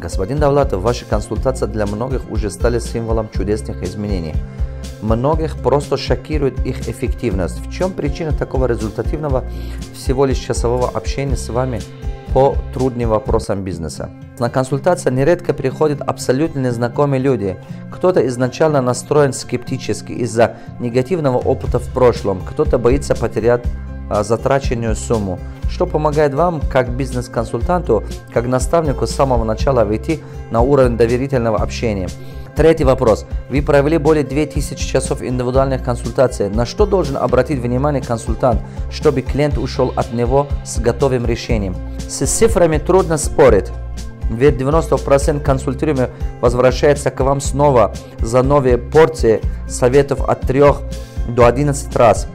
Господин Давлатов, ваши консультации для многих уже стали символом чудесных изменений. Многих просто шокирует их эффективность. В чем причина такого результативного всего лишь часового общения с вами по трудным вопросам бизнеса. На консультации нередко приходят абсолютно незнакомые люди. Кто-то изначально настроен скептически из-за негативного опыта в прошлом, кто-то боится потерять а, затраченную сумму, что помогает вам как бизнес-консультанту, как наставнику с самого начала выйти на уровень доверительного общения. Третий вопрос. Вы провели более 2000 часов индивидуальных консультаций. На что должен обратить внимание консультант, чтобы клиент ушел от него с готовым решением? С цифрами трудно спорить. Ведь 90% консультируемых возвращается к вам снова за новые порции советов от 3 до 11 раз.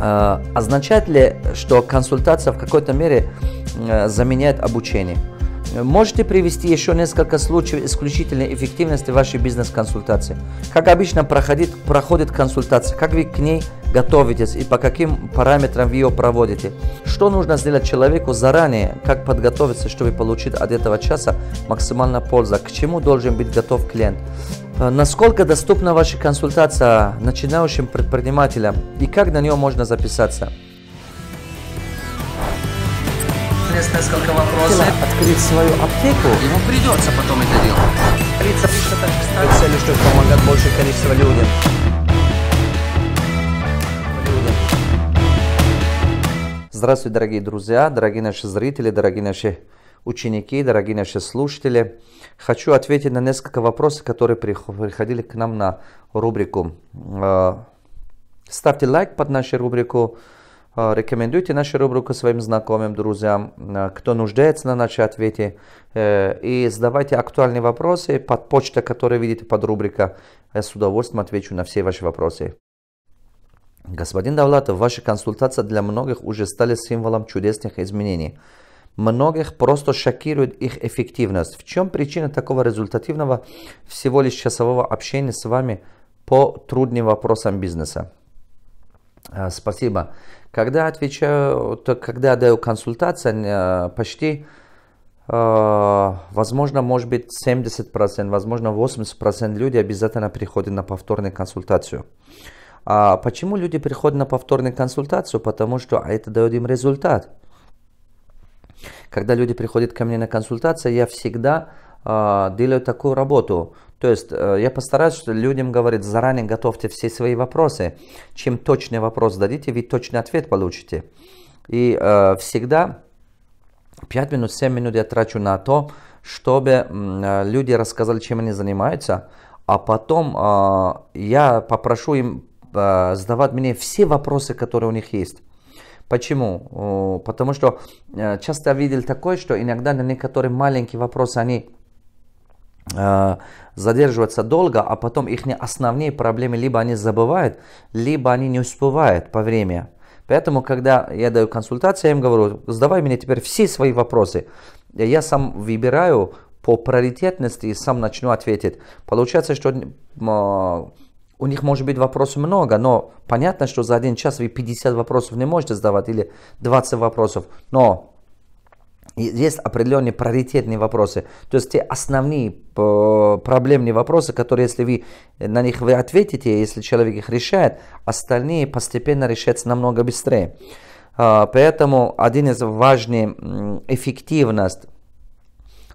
А, означает ли, что консультация в какой-то мере э, заменяет обучение? Можете привести еще несколько случаев исключительной эффективности вашей бизнес-консультации? Как обычно проходит, проходит консультация? Как вы к ней готовитесь и по каким параметрам вы ее проводите? Что нужно сделать человеку заранее? Как подготовиться, чтобы получить от этого часа максимально польза? К чему должен быть готов клиент? Э, насколько доступна ваша консультация начинающим предпринимателям и как на нее можно записаться? есть несколько вопросов. Открыть свою аптеку. Ему придется потом это делать. Лица лично так ставят. Целью, чтобы помогать большее количество людям. Здравствуйте, дорогие друзья, дорогие наши зрители, дорогие наши ученики, дорогие наши слушатели. Хочу ответить на несколько вопросов, которые приходили к нам на рубрику. Э, ставьте лайк под нашу рубрику, а, рекомендуйте нашу рубрику своим знакомым, друзьям, а, кто нуждается на наши ответы. Э, и задавайте актуальные вопросы под почтой, которую видите под рубрика. Я с удовольствием отвечу на все ваши вопросы. Господин Давлатов, ваша консультация для многих уже стали символом чудесных изменений. Многих просто шокирует их эффективность. В чем причина такого результативного всего лишь часового общения с вами по трудным вопросам бизнеса? А, спасибо. Когда отвечаю, то когда даю консультацию, э, почти, э, возможно, может быть, 70%, возможно, 80% людей обязательно приходят на повторную консультацию. А почему люди приходят на повторную консультацию? Потому что а это дает им результат. Когда люди приходят ко мне на консультацию, я всегда э, делаю такую работу. То есть э, я постараюсь что людям говорить, заранее готовьте все свои вопросы. Чем точный вопрос дадите, вы точный ответ получите. И э, всегда 5 минут, 7 минут я трачу на то, чтобы э, люди рассказали, чем они занимаются, а потом э, я попрошу им э, задавать мне все вопросы, которые у них есть. Почему? Потому что э, часто видел такое, что иногда на некоторые маленькие вопросы они Э, задерживаться долго, а потом их основные проблемы либо они забывают, либо они не успевают по времени. Поэтому, когда я даю консультации, я им говорю, задавай мне теперь все свои вопросы. Я сам выбираю по приоритетности и сам начну ответить. Получается, что э, у них может быть вопросов много, но понятно, что за один час вы 50 вопросов не можете задавать или 20 вопросов. Но есть определенные приоритетные вопросы, то есть те основные э, проблемные вопросы, которые, если вы на них вы ответите, если человек их решает, остальные постепенно решаются намного быстрее. А, поэтому один из важных эффективность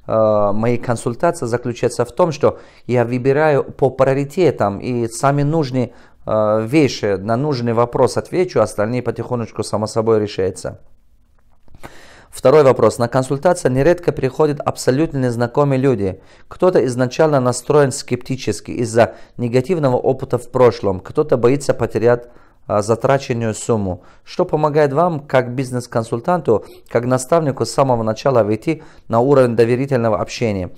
э, моей консультации заключается в том, что я выбираю по приоритетам и сами нужные э, вещи, на нужный вопрос отвечу, остальные потихонечку само собой решаются. Второй вопрос. На консультации нередко приходят абсолютно незнакомые люди. Кто-то изначально настроен скептически из-за негативного опыта в прошлом, кто-то боится потерять а, затраченную сумму, что помогает вам, как бизнес-консультанту, как наставнику с самого начала войти на уровень доверительного общения.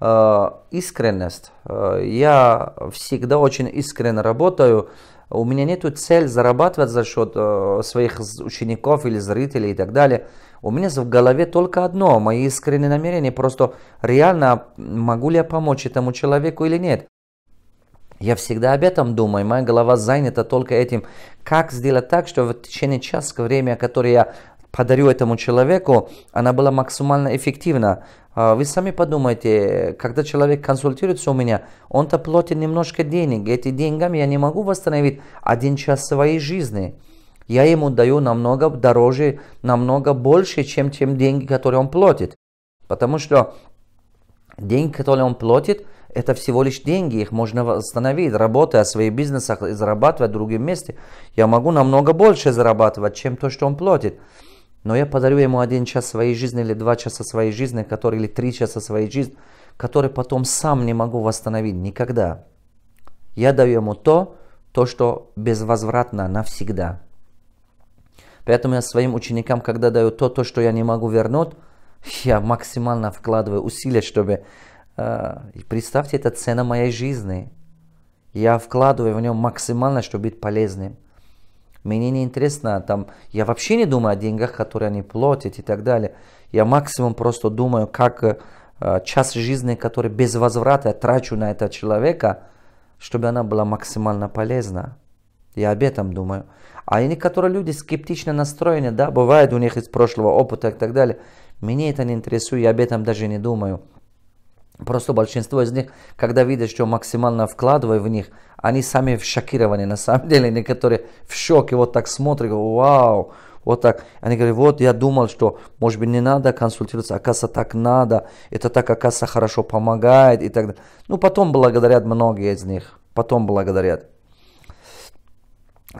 Э, искренность. А, я всегда очень искренне работаю, у меня нет цель зарабатывать за счет э, своих учеников или зрителей и так далее. У меня в голове только одно, мои искренние намерения, просто реально могу ли я помочь этому человеку или нет. Я всегда об этом думаю, моя голова занята только этим. Как сделать так, чтобы в течение часа, времени, которое я подарю этому человеку, она была максимально эффективна. А, вы сами подумайте, когда человек консультируется у меня, он-то платит немножко денег. Эти деньгами я не могу восстановить один час своей жизни. Я ему даю намного дороже, намного больше, чем, чем деньги, которые он платит. Потому что деньги, которые он платит, это всего лишь деньги, их можно восстановить, работая в своих бизнесах и зарабатывать в другом месте. Я могу намного больше зарабатывать, чем то, что он платит. Но я подарю ему один час своей жизни или два часа своей жизни, который, или три часа своей жизни, который потом сам не могу восстановить никогда. Я даю ему то, то, что безвозвратно навсегда. Поэтому я своим ученикам, когда даю то, то, что я не могу вернуть, я максимально вкладываю усилия, чтобы... Э, представьте, это цена моей жизни. Я вкладываю в нее максимально, чтобы быть полезным. Мне не интересно, там, я вообще не думаю о деньгах, которые они платят и так далее. Я максимум просто думаю, как э, час жизни, который без возврата я трачу на этого человека, чтобы она была максимально полезна. Я об этом думаю. А и некоторые люди скептично настроены, да, бывает у них из прошлого опыта и так далее. Меня это не интересует, я об этом даже не думаю. Просто большинство из них, когда видят, что максимально вкладывая в них, они сами шокированы. На самом деле некоторые в шоке вот так смотрят, говорят, вау, вот так. Они говорят, вот я думал, что, может быть, не надо консультироваться, оказывается, так надо, это так, оказывается, хорошо помогает и так далее. Ну, потом благодарят многие из них, потом благодарят.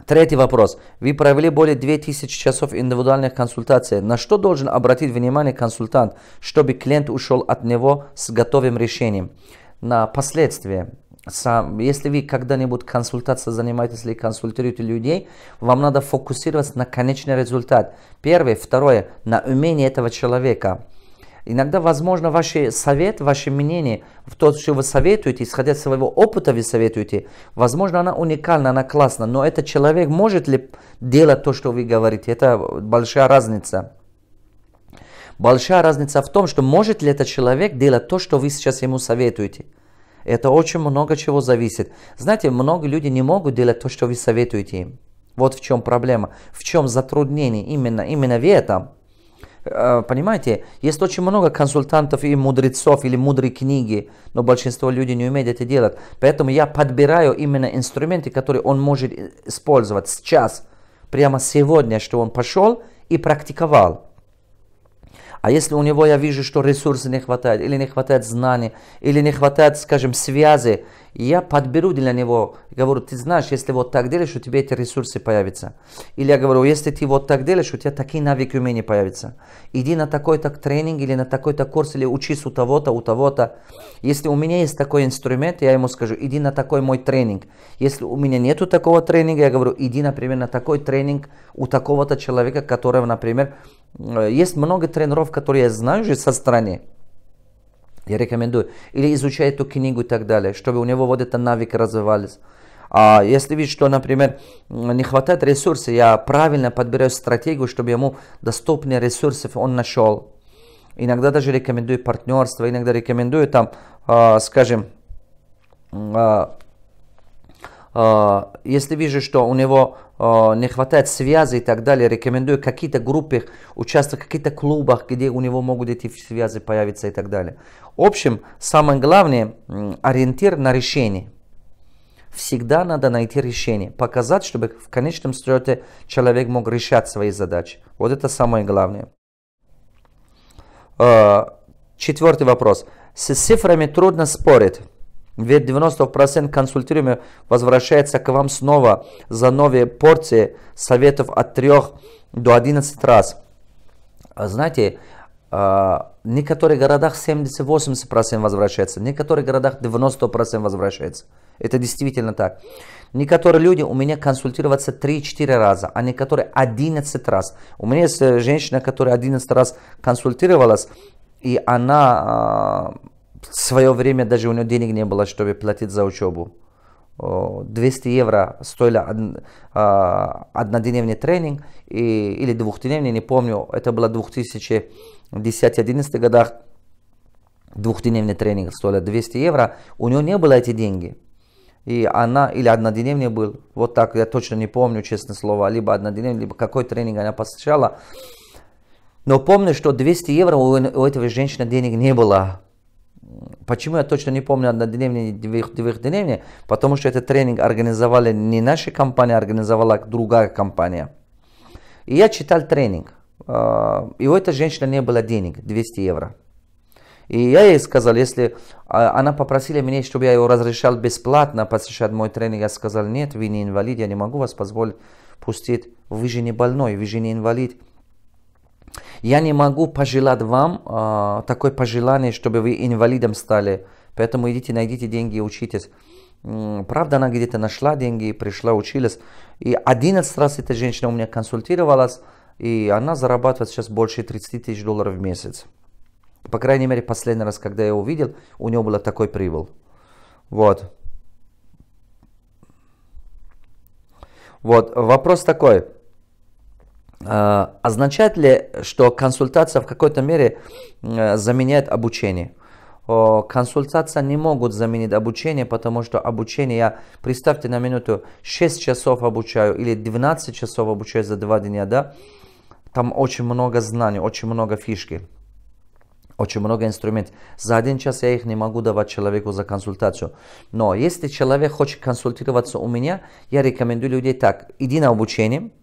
Третий вопрос. Вы провели более 2000 часов индивидуальных консультаций. На что должен обратить внимание консультант, чтобы клиент ушел от него с готовым решением? На последствия. Сам, если вы когда-нибудь консультация занимаетесь или консультируете людей, вам надо фокусироваться на конечный результат. Первое. Второе. На умении этого человека Иногда, возможно, ваш совет, ваше мнение, в то, что вы советуете, исходя из своего опыта вы советуете, возможно, она уникальна, она классна, но этот человек может ли делать то, что вы говорите? Это большая разница. Большая разница в том, что может ли этот человек делать то, что вы сейчас ему советуете. Это очень много чего зависит. Знаете, многие люди не могут делать то, что вы советуете им. Вот в чем проблема, в чем затруднение именно, именно в этом – Э, понимаете, есть очень много консультантов и мудрецов или мудрой книги, но большинство людей не умеет это делать. Поэтому я подбираю именно инструменты, которые он может использовать сейчас, прямо сегодня, что он пошел и практиковал. А если у него я вижу, что ресурсы не хватает, или не хватает знаний, или не хватает, скажем, связи, я подберу для него, говорю, ты знаешь, если вот так делаешь, у тебя эти ресурсы появятся. Или я говорю, если ты вот так делаешь, у тебя такие навыки умения появятся. Иди на такой-то тренинг или на такой-то курс, или учись у того-то, у того-то. Если у меня есть такой инструмент, я ему скажу, иди на такой мой тренинг. Если у меня нету такого тренинга, я говорю, иди, например, на такой тренинг у такого-то человека, который, например, Э, есть много тренеров, которые я знаю уже со стороны. Я рекомендую. Или изучай эту книгу и так далее, чтобы у него вот этот навык развивались. А если видишь, что, например, не хватает ресурсов, я правильно подбираю стратегию, чтобы ему доступные ресурсы он нашел. Иногда даже рекомендую партнерство, иногда рекомендую там, а, скажем, а, а, если вижу, что у него а, не хватает связи и так далее, рекомендую какие-то группы участвовать, в каких-то клубах, где у него могут эти связи появиться и так далее. В общем, самое главное, ориентир на решение. Всегда надо найти решение, показать, чтобы в конечном счете человек мог решать свои задачи. Вот это самое главное. А, четвертый вопрос. С цифрами трудно спорить. Ведь 90% консультируемых возвращается к вам снова за новые порции советов от 3 до 11 раз. А знаете, а, в некоторых городах 70-80% возвращается, в некоторых городах 90% возвращается. Это действительно так. Некоторые люди у меня консультироваться 3-4 раза, а некоторые 11 раз. У меня есть э, женщина, которая 11 раз консультировалась, и она а, свое время даже у него денег не было, чтобы платить за учебу. 200 евро стоили а, однодневный тренинг и, или двухдневный, не помню, это было 2010-2011 годах, двухдневный тренинг стоил 200 евро, у него не было эти деньги. И она или однодневный был, вот так, я точно не помню, честное слово, либо однодневный, либо какой тренинг она посещала. Но помню, что 200 евро у, у этой женщины денег не было. Почему я точно не помню однодневные и двух, двухдневные? Потому что этот тренинг организовали не наша компания, а организовала другая компания. И я читал тренинг. А, и у этой женщины не было денег, 200 евро. И я ей сказал, если а, она попросила меня, чтобы я ее разрешал бесплатно посещать мой тренинг, я сказал, нет, вы не инвалид, я не могу вас позволить пустить, вы же не больной, вы же не инвалид. Я не могу пожелать вам э, такое пожелание, чтобы вы инвалидом стали. Поэтому идите, найдите деньги и учитесь. Правда, она где-то нашла деньги, пришла, училась. И 11 раз эта женщина у меня консультировалась, и она зарабатывает сейчас больше 30 тысяч долларов в месяц. По крайней мере, последний раз, когда я увидел, у нее был такой прибыль. Вот. Вот, вопрос такой. А, означает ли, что консультация в какой-то мере э, заменяет обучение? Консультация не могут заменить обучение, потому что обучение, я, представьте на минуту, 6 часов обучаю или 12 часов обучаю за 2 дня, да? Там очень много знаний, очень много фишки, очень много инструментов. За один час я их не могу давать человеку за консультацию. Но если человек хочет консультироваться у меня, я рекомендую людей так, иди на обучение –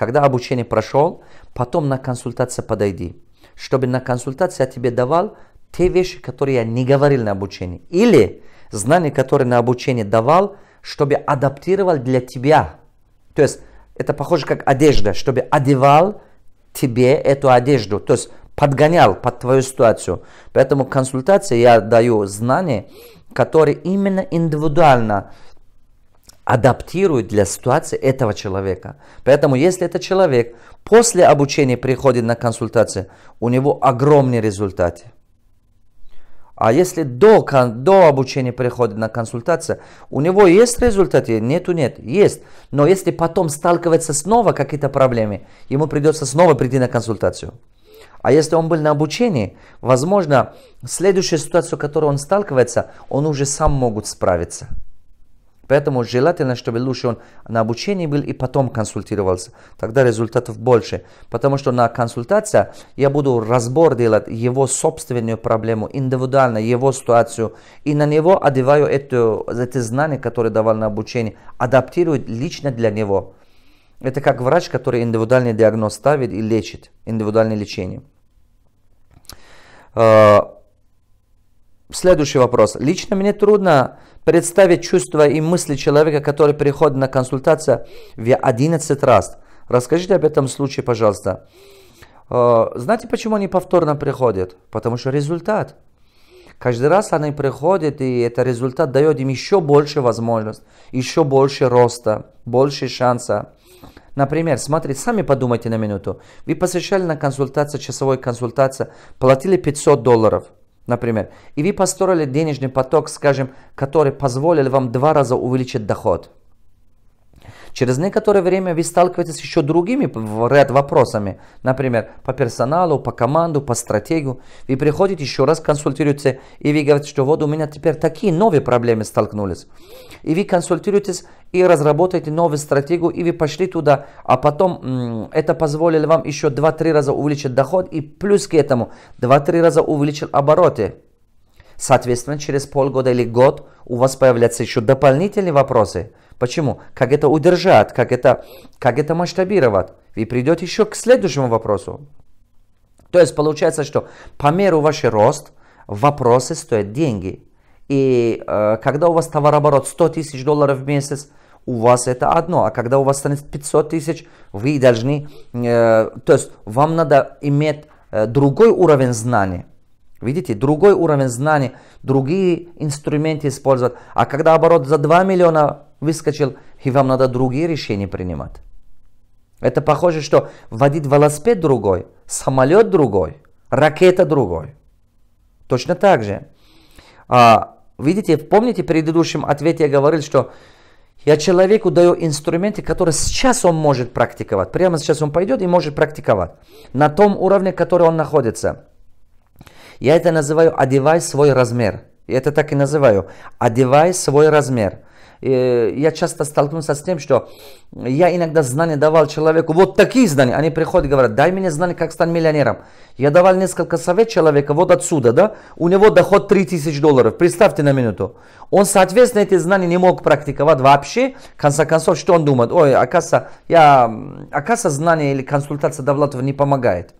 когда обучение прошел, потом на консультацию подойди, чтобы на консультации я тебе давал те вещи, которые я не говорил на обучении. Или знания, которые на обучении давал, чтобы адаптировал для тебя. То есть это похоже как одежда, чтобы одевал тебе эту одежду. То есть подгонял под твою ситуацию. Поэтому консультация я даю знания, которые именно индивидуально адаптирует для ситуации этого человека. Поэтому если этот человек после обучения приходит на консультацию, у него огромные результаты. А если до, до обучения приходит на консультацию, у него есть результаты? Нету, нет. Есть. Но если потом сталкивается снова какие-то проблемы, ему придется снова прийти на консультацию. А если он был на обучении, возможно, следующую ситуацию, с которой он сталкивается, он уже сам могут справиться. Поэтому желательно, чтобы лучше он на обучении был и потом консультировался. Тогда результатов больше. Потому что на консультация я буду разбор делать его собственную проблему, индивидуально, его ситуацию. И на него одеваю это, это знание, которое давал на обучении, адаптирую лично для него. Это как врач, который индивидуальный диагноз ставит и лечит, индивидуальное лечение. Э, Следующий вопрос. Лично мне трудно представить чувства и мысли человека, который приходит на консультацию в 11 раз. Расскажите об этом случае, пожалуйста. Э, знаете, почему они повторно приходят? Потому что результат. Каждый раз они приходят, и этот результат дает им еще больше возможностей, еще больше роста, больше шанса. Например, смотрите, сами подумайте на минуту. Вы посещали на консультацию, часовой консультации, платили 500 долларов – например, и вы построили денежный поток, скажем, который позволил вам два раза увеличить доход. Через некоторое время вы сталкиваетесь еще другими ряд вопросами. Например, по персоналу, по команду, по стратегию. Вы приходите еще раз, консультируете, и вы говорите, что вот у меня теперь такие новые проблемы столкнулись. И вы консультируетесь и разработаете новую стратегию, и вы пошли туда, а потом это позволило вам еще 2-3 раза увеличить доход, и плюс к этому 2-3 раза увеличил обороты. Соответственно, через полгода или год у вас появляются еще дополнительные вопросы – Почему? Как это удержать, как это, как это масштабировать. И придет еще к следующему вопросу. То есть получается, что по меру ваш рост вопросы стоят деньги. И э, когда у вас товарооборот 100 тысяч долларов в месяц, у вас это одно, а когда у вас станет 500 тысяч, вы должны, э, то есть вам надо иметь э, другой уровень знаний. Видите, другой уровень знаний, другие инструменты использовать. А когда оборот за 2 миллиона выскочил, и вам надо другие решения принимать. Это похоже, что водить велосипед другой, самолет другой, ракета другой. Точно так же. А, видите, помните, в предыдущем ответе я говорил, что я человеку даю инструменты, которые сейчас он может практиковать. Прямо сейчас он пойдет и может практиковать. На том уровне, который он находится. Я это называю «одевай свой размер». Я это так и называю. «Одевай свой размер». Э, я часто столкнулся с тем, что я иногда знания давал человеку, вот такие знания, они приходят и говорят, дай мне знания, как стать миллионером. Я давал несколько совет человека вот отсюда, да, у него доход 3000 долларов, представьте на минуту. Он, соответственно, эти знания не мог практиковать вообще, в конце концов, что он думает, ой, оказывается, я, оказывается знание или консультация Давлатова не помогает.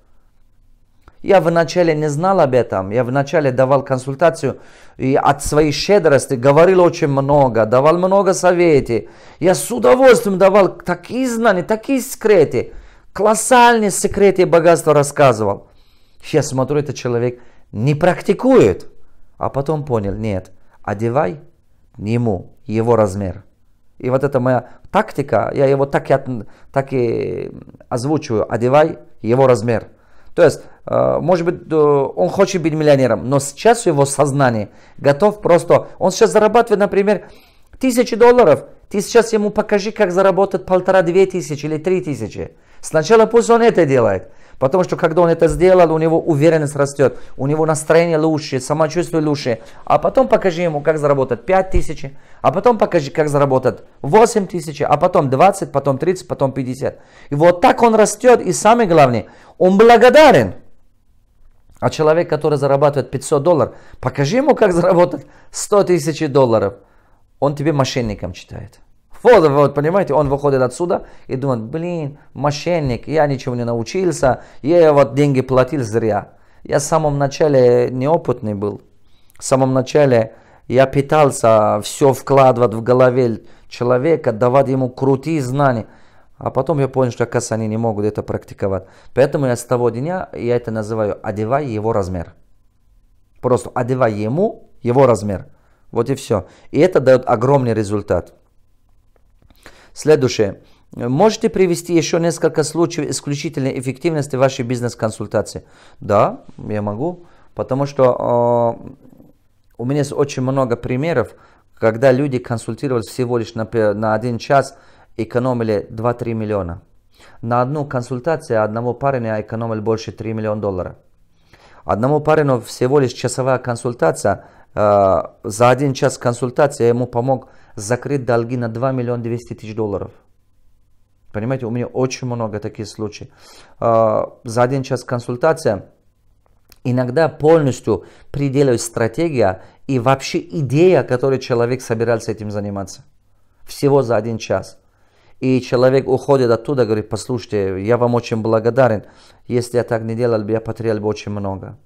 Я вначале не знал об этом, я вначале давал консультацию и от своей щедрости говорил очень много, давал много советов. Я с удовольствием давал такие знания, такие секреты, колоссальные секреты богатства рассказывал. Я смотрю, этот человек не практикует, а потом понял, нет, одевай ему его размер. И вот это моя тактика, я его так я так и озвучиваю, одевай его размер – то есть, э, может быть, э, он хочет быть миллионером, но сейчас его сознание готов просто... Он сейчас зарабатывает, например, тысячи долларов. Ты сейчас ему покажи, как заработать полтора-две тысячи или три тысячи. Сначала пусть он это делает. Потому что когда он это сделал, у него уверенность растет, у него настроение лучше, самочувствие лучше. А потом покажи ему, как заработать 5 тысяч, а потом покажи, как заработать 8 тысяч, а потом 20, потом 30, потом 50. И вот так он растет, и самое главное, он благодарен. А человек, который зарабатывает 500 долларов, покажи ему, как заработать 100 тысяч долларов. Он тебе мошенником читает. Вот, вот, понимаете, он выходит отсюда и думает, блин, мошенник, я ничего не научился, я вот деньги платил зря. Я в самом начале неопытный был. В самом начале я пытался все вкладывать в голове человека, давать ему крутые знания. А потом я понял, что, оказывается, они не могут это практиковать. Поэтому я с того дня, я это называю, одевай его размер. Просто одевай ему его размер. Вот и все. И это дает огромный результат. Следующее. Можете привести еще несколько случаев исключительной эффективности вашей бизнес-консультации? Да, я могу, потому что э, у меня есть очень много примеров, когда люди консультировались всего лишь на, на один час, экономили 2-3 миллиона. На одну консультацию одного парня экономили больше 3 миллиона долларов. Одному парню всего лишь часовая консультация, э, за один час консультации я ему помог закрыть долги на 2 миллиона 200 тысяч долларов. Понимаете, у меня очень много таких случаев. А, за один час консультация иногда полностью приделывает стратегия и вообще идея, которой человек собирался этим заниматься. Всего за один час. И человек уходит оттуда, говорит, послушайте, я вам очень благодарен. Если я так не делал я потерял бы очень много.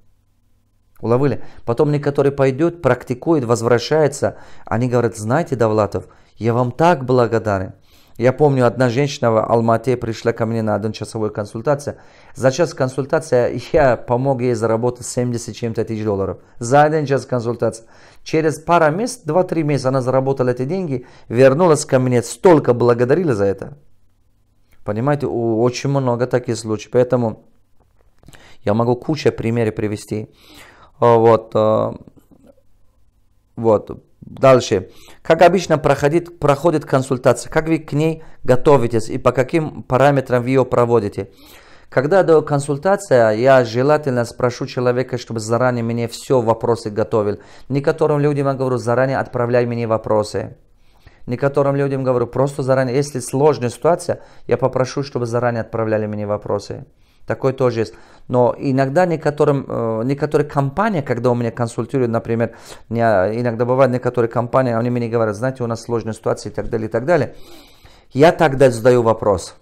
Уловили? Потом некоторые пойдет, практикует, возвращается. Они говорят, знаете, Давлатов, я вам так благодарен. Я помню, одна женщина в Алмате пришла ко мне на часовую консультацию. За час консультации я помог ей заработать 70 чем-то тысяч долларов. За один час консультации. Через пару месяцев, 2-3 месяца она заработала эти деньги, вернулась ко мне, столько благодарили за это. Понимаете, очень много таких случаев. Поэтому я могу кучу примеров привести. Э, вот. Э, вот. Дальше. Как обычно проходит, проходит консультация? Как вы к ней готовитесь и по каким параметрам вы ее проводите? Когда даю консультация, я желательно спрошу человека, чтобы заранее мне все вопросы готовил. Некоторым людям я говорю, заранее отправляй мне вопросы. Некоторым людям говорю, просто заранее, если сложная ситуация, я попрошу, чтобы заранее отправляли мне вопросы такой тоже есть. Но иногда некоторым, э, некоторые компании, когда у меня консультируют, например, меня иногда бывают некоторые компании, они мне говорят, знаете, у нас сложная ситуация и так далее, и так далее. Я тогда задаю вопрос.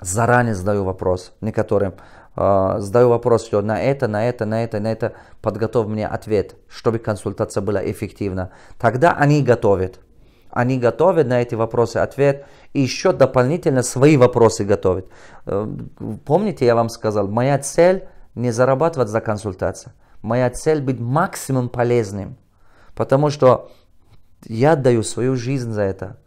Заранее задаю вопрос некоторым. Э, задаю вопрос, что на это, на это, на это, на это подготовь мне ответ, чтобы консультация была эффективна. Тогда они готовят они готовят на эти вопросы ответ и еще дополнительно свои вопросы готовят. Э, помните, я вам сказал, моя цель не зарабатывать за консультацию. Моя цель быть максимум полезным, потому что я отдаю свою жизнь за это,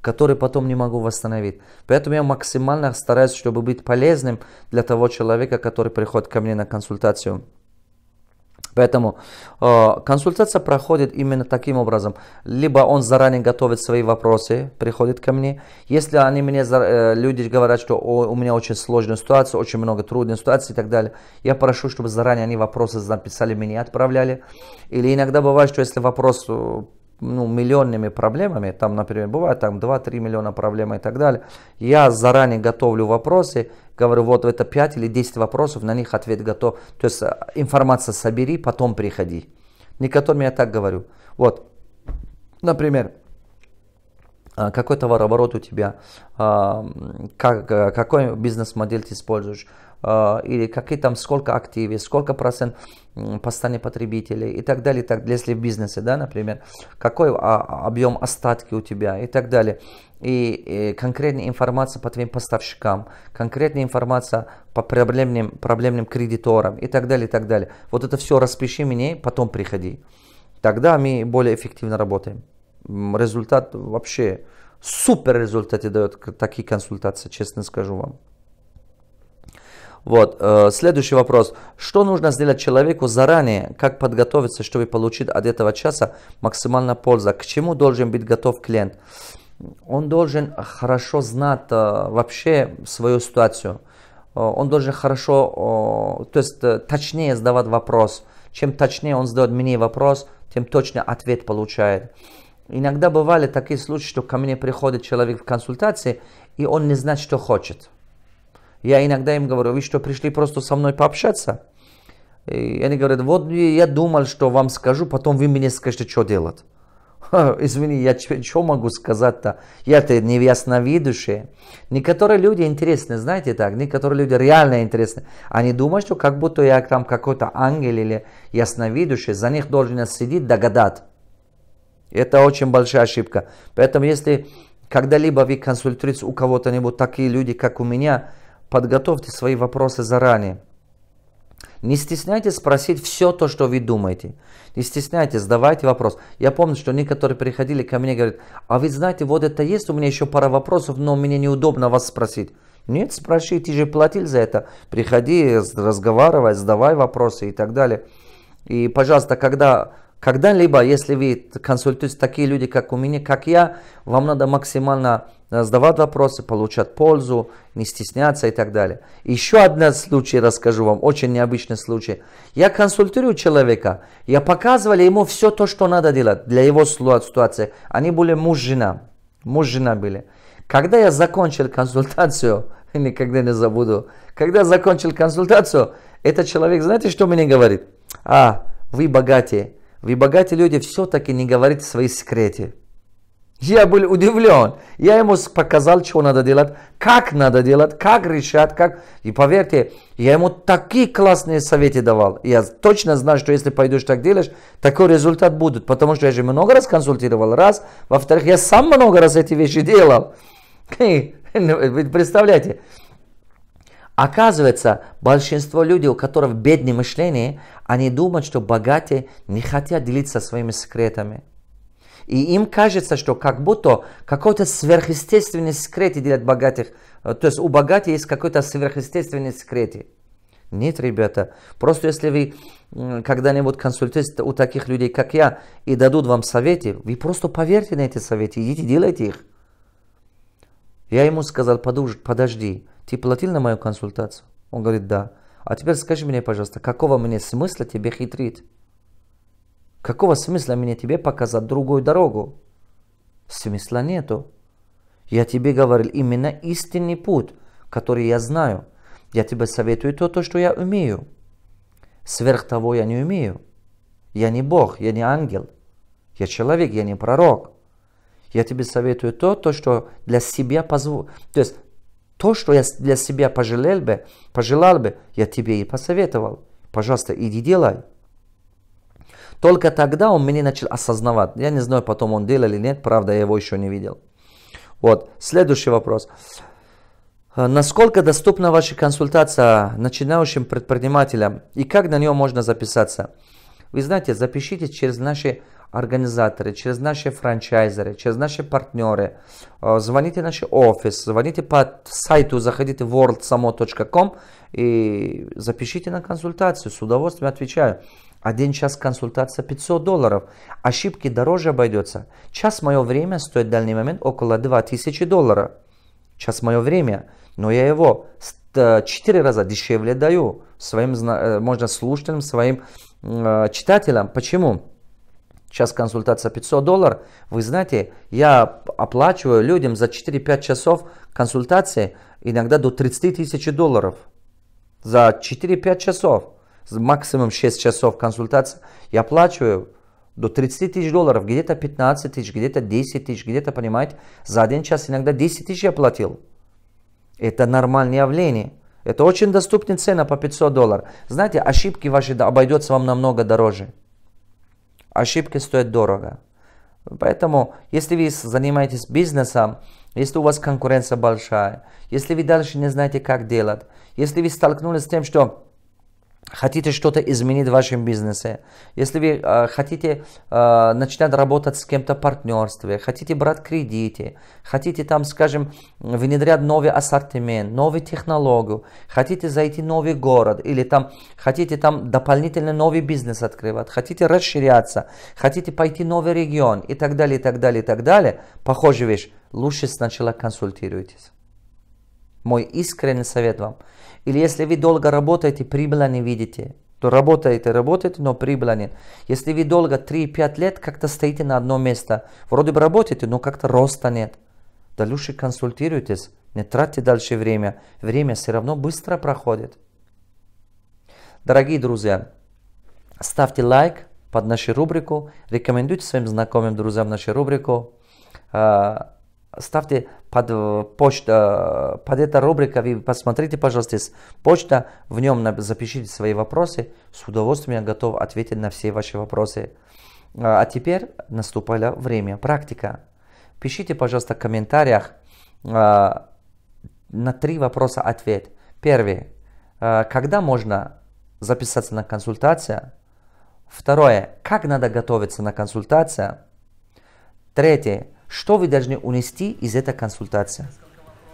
который потом не могу восстановить. Поэтому я максимально стараюсь, чтобы быть полезным для того человека, который приходит ко мне на консультацию. Поэтому э, консультация проходит именно таким образом. Либо он заранее готовит свои вопросы, приходит ко мне. Если они мне, э, люди говорят, что о, у меня очень сложная ситуация, очень много трудных ситуаций и так далее, я прошу, чтобы заранее они вопросы написали, мне отправляли. Или иногда бывает, что если вопрос э, ну, миллионными проблемами, там, например, бывает там 2-3 миллиона проблем и так далее, я заранее готовлю вопросы, говорю, вот это 5 или 10 вопросов, на них ответ готов. То есть э, информация собери, потом приходи. Некоторым я так говорю. Вот, например, а, какой товарооборот у тебя, а, как, э, какой бизнес-модель ты используешь, Э, или какие там, сколько активов, сколько процент постоянных потребителей и так далее, так далее, если в бизнесе, да, например, какой а, объем остатки у тебя и так далее. И, и конкретная информация по твоим поставщикам, конкретная информация по проблемным, проблемным кредиторам и так далее, и так далее. Вот это все распиши мне, потом приходи. Тогда мы более эффективно работаем. Результат вообще, супер результаты дает такие консультации, честно скажу вам. Вот, э, следующий вопрос. Что нужно сделать человеку заранее? Как подготовиться, чтобы получить от этого часа максимально польза? К чему должен быть готов клиент? Он должен хорошо знать э, вообще свою ситуацию. Э, он должен хорошо, э, то есть э, точнее задавать вопрос. Чем точнее он задает мне вопрос, тем точнее ответ получает. Иногда бывали такие случаи, что ко мне приходит человек в консультации, и он не знает, что хочет. Я иногда им говорю, вы что, пришли просто со мной пообщаться? И они говорят, вот я думал, что вам скажу, потом вы мне скажете, что делать. извини, я что могу сказать-то? Я-то не ясновидящий. Некоторые люди интересны, знаете так, некоторые люди реально интересны. Они думают, что как будто я там какой-то ангел или ясновидущий, за них должен сидеть, догадать. Это очень большая ошибка. Поэтому если когда-либо вы консультируете у кого-то нибудь такие люди, как у меня, подготовьте свои вопросы заранее. Не стесняйтесь спросить все то, что вы думаете. Не стесняйтесь, задавайте вопрос. Я помню, что некоторые приходили ко мне и говорят, а вы знаете, вот это есть, у меня еще пара вопросов, но мне неудобно вас спросить. Нет, спроси, ты же платил за это. Приходи, разговаривай, задавай вопросы и так далее. И, пожалуйста, когда когда-либо, если вы консультируете такие люди, как у меня, как я, вам надо максимально задавать э, вопросы, получать пользу, не стесняться и так далее. Еще один случай расскажу вам, очень необычный случай. Я консультирую человека, я показывал ему все то, что надо делать для его ситуации. Они были муж-жена, муж-жена были. Когда я закончил консультацию, никогда не забуду, когда я закончил консультацию, этот человек, знаете, что мне говорит? А, вы богатые, вы, богатые люди, все-таки не говорите свои секреты. Я был удивлен. Я ему показал, что надо делать, как надо делать, как решать, как. И поверьте, я ему такие классные советы давал. Я точно знаю, что если пойдешь так делаешь, такой результат будет. Потому что я же много раз консультировал, раз. Во-вторых, я сам много раз эти вещи делал. Ну, представляете, Оказывается, большинство людей, у которых бедное мышление, они думают, что богатые не хотят делиться своими секретами. И им кажется, что как будто какой-то сверхъестественный секрет делят богатых. Э, то есть у богатых есть какой-то сверхъестественный секрет. Нет, ребята. Просто если вы когда-нибудь консультируете у таких людей, как я, и дадут вам советы, вы просто поверьте на эти советы, идите делайте их. Я ему сказал, подожди, подожди ты платил на мою консультацию? Он говорит, да. А теперь скажи мне, пожалуйста, какого мне смысла тебе хитрить? Какого смысла мне тебе показать другую дорогу? Смысла нету. Я тебе говорил именно истинный путь, который я знаю. Я тебе советую то, то, что я умею. Сверх того я не умею. Я не Бог, я не ангел. Я человек, я не пророк. Я тебе советую то, то, что для себя позволит. То есть то, что я для себя пожалел бы, пожелал бы, я тебе и посоветовал. Пожалуйста, иди делай. Только тогда он меня начал осознавать. Я не знаю, потом он делал или нет, правда, я его еще не видел. Вот, следующий вопрос. Э, насколько доступна ваша консультация начинающим предпринимателям и как на нее можно записаться? Вы знаете, запишитесь через наши организаторы, через наши франчайзеры, через наши партнеры. Э, звоните в наш офис, звоните по сайту, заходите worldsamo.com и запишите на консультацию, с удовольствием отвечаю. Один час консультация 500 долларов. Ошибки дороже обойдется. Час мое время стоит в данный момент около 2000 долларов. Час мое время, но я его 4 раза дешевле даю своим, э, можно слушателям, своим э, читателям. Почему? сейчас консультация 500 долларов, вы знаете, я оплачиваю людям за 4-5 часов консультации иногда до 30 тысяч долларов. За 4-5 часов, максимум 6 часов консультации, я оплачиваю до 30 тысяч долларов, где-то 15 тысяч, где-то 10 тысяч, где-то, понимаете, за один час иногда 10 тысяч я платил. Это нормальное явление. Это очень доступная цена по 500 долларов. Знаете, ошибки ваши обойдется вам намного дороже ошибки стоят дорого. Поэтому, если вы занимаетесь бизнесом, если у вас конкуренция большая, если вы дальше не знаете, как делать, если вы столкнулись с тем, что хотите что-то изменить в вашем бизнесе, если вы э, хотите э, начинать работать с кем-то в партнерстве, хотите брать кредиты, хотите там, скажем, внедрять новый ассортимент, новую технологию, хотите зайти в новый город или там хотите там дополнительно новый бизнес открывать, хотите расширяться, хотите пойти в новый регион и так далее, и так далее, и так далее, Похоже, вещь, лучше сначала консультируйтесь. Мой искренний совет вам. Или если вы долго работаете, прибыла не видите. То работаете, работаете, но прибыла нет. Если вы долго 3-5 лет как-то стоите на одном месте, вроде бы работаете, но как-то роста нет. Да лучше консультируйтесь, не тратьте дальше время. Время все равно быстро проходит. Дорогие друзья, ставьте лайк под нашу рубрику, рекомендуйте своим знакомым, друзьям нашу рубрику. А, ставьте под, э, почта, э, под эта рубрика, вы посмотрите, пожалуйста, есть почта, в нем запишите свои вопросы, с удовольствием я готов ответить на все ваши вопросы. А, а теперь наступало время, практика. Пишите, пожалуйста, в комментариях а, на три вопроса ответ. Первый. А, когда можно записаться на консультацию? Второе. Как надо готовиться на консультацию? Третье что вы должны унести из этой консультации?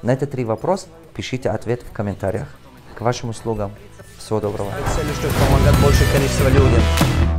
На эти три вопроса пишите ответ в комментариях. К вашим услугам. Всего доброго. Целью, чтобы помогать большее количество людям.